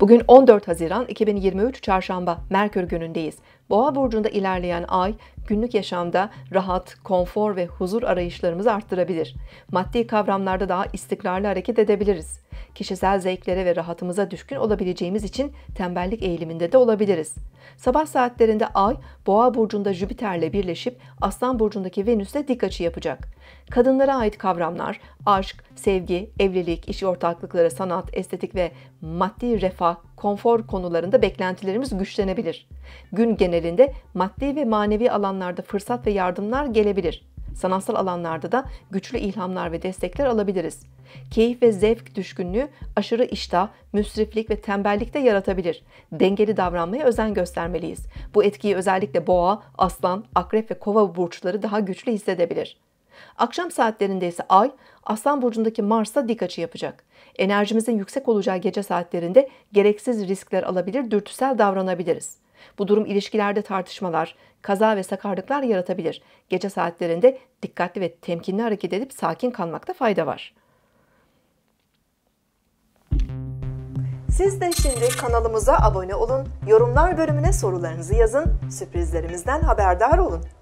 Bugün 14 Haziran 2023 Çarşamba Merkür günündeyiz. Boğa burcunda ilerleyen ay günlük yaşamda rahat, konfor ve huzur arayışlarımızı arttırabilir. Maddi kavramlarda daha istikrarlı hareket edebiliriz. Kişisel zevklere ve rahatımıza düşkün olabileceğimiz için tembellik eğiliminde de olabiliriz. Sabah saatlerinde ay Boğa burcunda Jüpiter'le birleşip Aslan burcundaki Venüs'le dik açı yapacak. Kadınlara ait kavramlar, aşk, sevgi, evlilik, iş ortaklıkları, sanat, estetik ve maddi refah, konfor konularında beklentilerimiz güçlenebilir. Gün genelinde maddi ve manevi alanlarda fırsat ve yardımlar gelebilir. Sanatsal alanlarda da güçlü ilhamlar ve destekler alabiliriz. Keyif ve zevk düşkünlüğü aşırı iştah, müsriflik ve tembellik de yaratabilir. Dengeli davranmaya özen göstermeliyiz. Bu etkiyi özellikle boğa, aslan, akrep ve kova burçları daha güçlü hissedebilir. Akşam saatlerinde ise Ay, Aslan Burcu'ndaki Mars'a dik açı yapacak. Enerjimizin yüksek olacağı gece saatlerinde gereksiz riskler alabilir, dürtüsel davranabiliriz. Bu durum ilişkilerde tartışmalar, kaza ve sakarlıklar yaratabilir. Gece saatlerinde dikkatli ve temkinli hareket edip sakin kalmakta fayda var. Siz de şimdi kanalımıza abone olun, yorumlar bölümüne sorularınızı yazın, sürprizlerimizden haberdar olun.